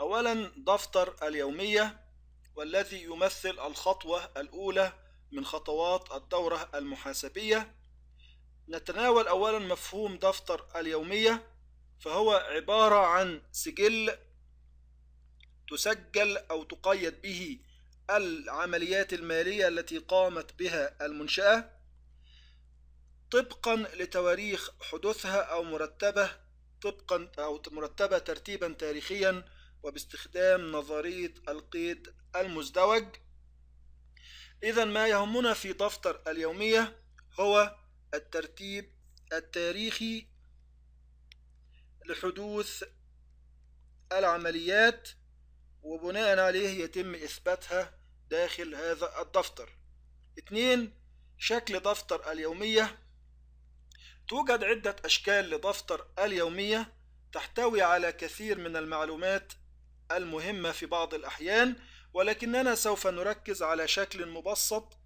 أولا دفتر اليومية والذي يمثل الخطوة الأولى من خطوات الدورة المحاسبية نتناول أولا مفهوم دفتر اليومية فهو عبارة عن سجل تسجل أو تقيد به العمليات المالية التي قامت بها المنشأة طبقا لتواريخ حدوثها أو مرتبة طبقا أو مرتبة ترتيبا تاريخيا وباستخدام نظرية القيد المزدوج إذا ما يهمنا في دفتر اليومية هو الترتيب التاريخي لحدوث العمليات وبناء عليه يتم إثباتها داخل هذا الدفتر اتنين شكل دفتر اليومية توجد عدة أشكال لدفتر اليومية تحتوي على كثير من المعلومات المهمة في بعض الأحيان ولكننا سوف نركز على شكل مبسط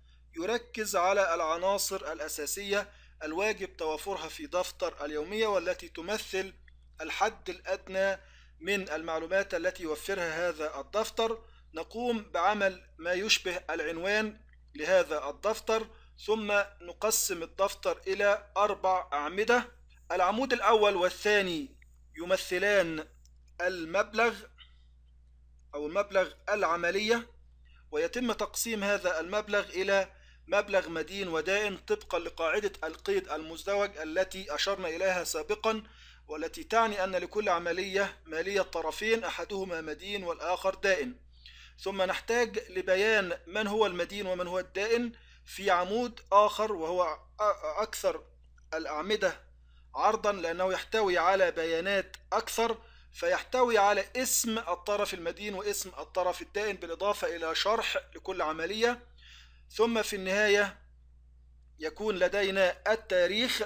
يركز على العناصر الأساسية الواجب توافرها في دفتر اليومية والتي تمثل الحد الأدنى من المعلومات التي يوفرها هذا الدفتر نقوم بعمل ما يشبه العنوان لهذا الدفتر ثم نقسم الدفتر إلى أربع أعمدة العمود الأول والثاني يمثلان المبلغ أو المبلغ العملية ويتم تقسيم هذا المبلغ إلى مبلغ مدين ودائن طبقا لقاعدة القيد المزدوج التي أشرنا إليها سابقا والتي تعني أن لكل عملية مالية طرفين أحدهما مدين والآخر دائن ثم نحتاج لبيان من هو المدين ومن هو الدائن في عمود آخر وهو أكثر الأعمدة عرضا لأنه يحتوي على بيانات أكثر فيحتوي على اسم الطرف المدين واسم الطرف الدائن بالإضافة إلى شرح لكل عملية ثم في النهاية يكون لدينا التاريخ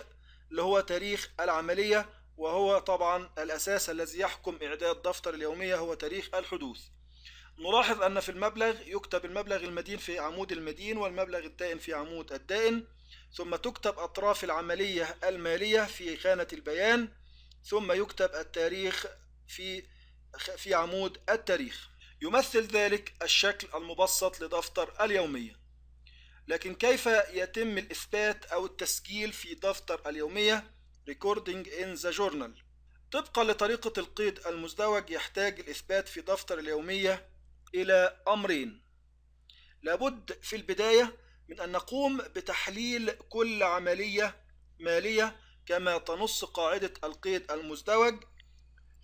اللي هو تاريخ العملية وهو طبعا الأساس الذي يحكم إعداد دفتر اليومية هو تاريخ الحدوث نلاحظ أن في المبلغ يكتب المبلغ المدين في عمود المدين والمبلغ الدائن في عمود الدائن ثم تكتب أطراف العملية المالية في خانة البيان ثم يكتب التاريخ في في عمود التاريخ يمثل ذلك الشكل المبسط لدفتر اليومية لكن كيف يتم الإثبات أو التسجيل في دفتر اليومية Recording in the Journal طبقا لطريقة القيد المزدوج يحتاج الإثبات في دفتر اليومية إلى أمرين لابد في البداية من أن نقوم بتحليل كل عملية مالية كما تنص قاعدة القيد المزدوج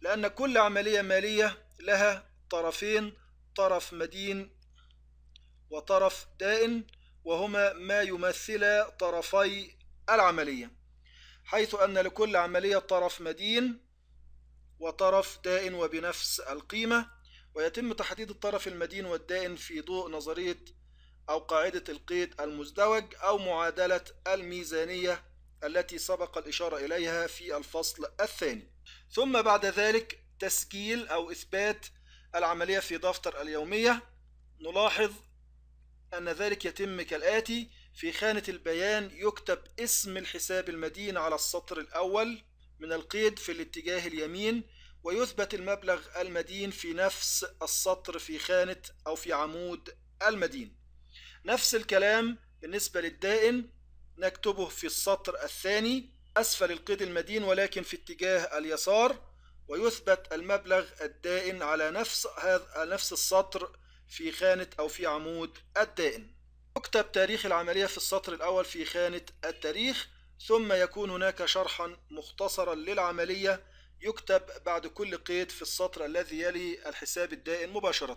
لأن كل عملية مالية لها طرفين طرف مدين وطرف دائن وهما ما يمثل طرفي العملية حيث أن لكل عملية طرف مدين وطرف دائن وبنفس القيمة ويتم تحديد الطرف المدين والدائن في ضوء نظرية أو قاعدة القيد المزدوج أو معادلة الميزانية التي سبق الإشارة إليها في الفصل الثاني ثم بعد ذلك تسجيل أو إثبات العملية في دفتر اليومية نلاحظ أن ذلك يتم كالآتي في خانة البيان يكتب اسم الحساب المدين على السطر الأول من القيد في الاتجاه اليمين ويثبت المبلغ المدين في نفس السطر في خانة أو في عمود المدين نفس الكلام بالنسبة للدائن نكتبه في السطر الثاني أسفل القيد المدين ولكن في اتجاه اليسار ويثبت المبلغ الدائن على نفس هذا نفس السطر في خانة أو في عمود الدائن يكتب تاريخ العملية في السطر الأول في خانة التاريخ ثم يكون هناك شرحا مختصرا للعملية يكتب بعد كل قيد في السطر الذي يلي الحساب الدائن مباشرة